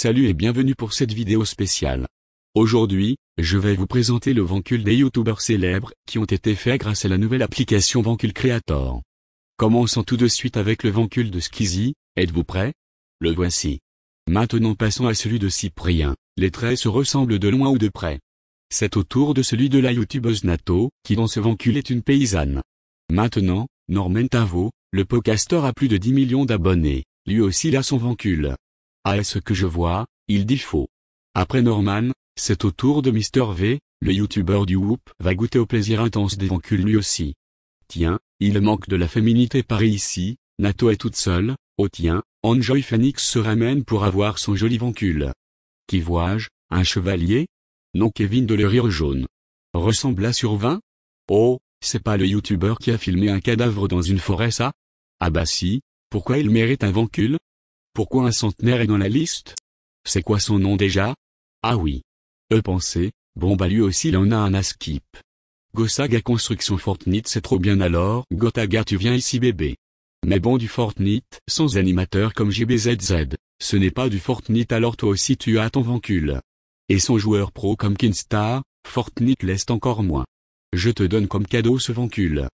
Salut et bienvenue pour cette vidéo spéciale. Aujourd'hui, je vais vous présenter le Vancule des youtubeurs célèbres qui ont été faits grâce à la nouvelle application Vancule Creator. Commençons tout de suite avec le Vancule de Skizzy, êtes-vous prêt Le voici. Maintenant passons à celui de Cyprien, les traits se ressemblent de loin ou de près. C'est au tour de celui de la youtubeuse Nato, qui dans ce Vancule est une paysanne. Maintenant, Norman Tavo, le podcaster a plus de 10 millions d'abonnés, lui aussi il a son Vancule. Ah, est ce que je vois, il dit faux. Après Norman, c'est au tour de Mr V, le youtubeur du Whoop va goûter au plaisir intense des vancules lui aussi. Tiens, il manque de la féminité Paris ici, Nato est toute seule, oh tiens, Enjoy Phoenix se ramène pour avoir son joli vancule. Qui vois-je, un chevalier Non Kevin de le rire jaune. Ressemble à sur 20 Oh, c'est pas le youtubeur qui a filmé un cadavre dans une forêt ça Ah bah si, pourquoi il mérite un vancule pourquoi un centenaire est dans la liste C'est quoi son nom déjà Ah oui. Euh pensaient, bon bah lui aussi il en a un askip. skip. Gosaga construction Fortnite c'est trop bien alors, Gotaga tu viens ici bébé. Mais bon du Fortnite, sans animateur comme GBZZ, ce n'est pas du Fortnite alors toi aussi tu as ton vancule. Et sans joueur pro comme Kinstar, Fortnite laisse encore moins. Je te donne comme cadeau ce vancule.